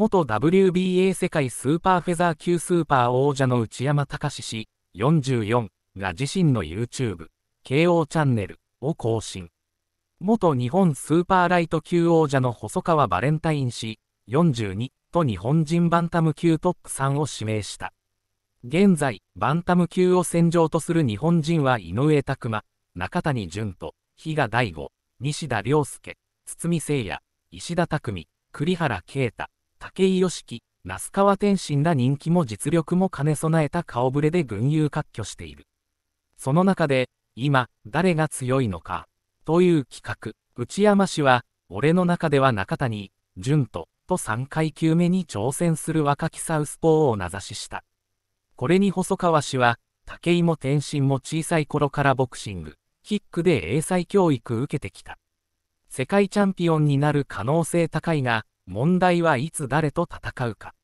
元 WBA 世界スーパーフェザー級スーパー王者の内山隆氏44が自身の YouTube、KO チャンネルを更新。元日本スーパーライト級王者の細川バレンタイン氏42と日本人バンタム級トップ3を指名した。現在、バンタム級を戦場とする日本人は井上拓磨、中谷淳と、比嘉大吾、西田亮介、堤誠也、石田拓海、栗原啓太、武井良樹、那須川天心ら人気も実力も兼ね備えた顔ぶれで群雄割拠している。その中で、今、誰が強いのか、という企画、内山氏は、俺の中では中谷、淳と、と3階級目に挑戦する若きサウスポーを名指しした。これに細川氏は、武井も天心も小さい頃からボクシング、キックで英才教育受けてきた。世界チャンピオンになる可能性高いが、問題はいつ誰と戦うか。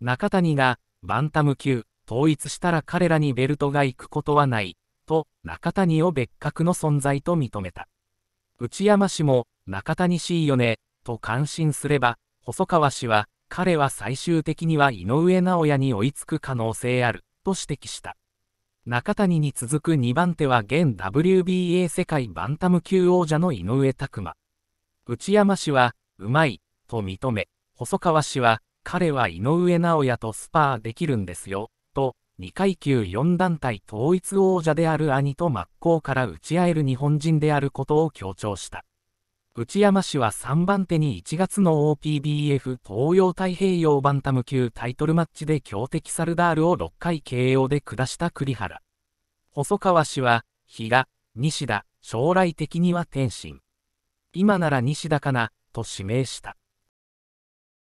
中谷が、バンタム級、統一したら彼らにベルトが行くことはない、と中谷を別格の存在と認めた。内山氏も、中谷氏いいよね、と感心すれば、細川氏は、彼は最終的には井上尚弥に追いつく可能性ある、と指摘した。中谷に続く2番手は現 WBA 世界バンタム級王者の井上拓磨。内山氏は、うまい、と認め、細川氏は、彼は井上尚弥とスパーできるんですよ、と、2階級4団体統一王者である兄と真っ向から打ち合える日本人であることを強調した。内山氏は3番手に1月の OPBF 東洋太平洋バンタム級タイトルマッチで強敵サルダールを6回 KO で下した栗原。細川氏は、比嘉、西田、将来的には天心。今なら西田かな、と指名した。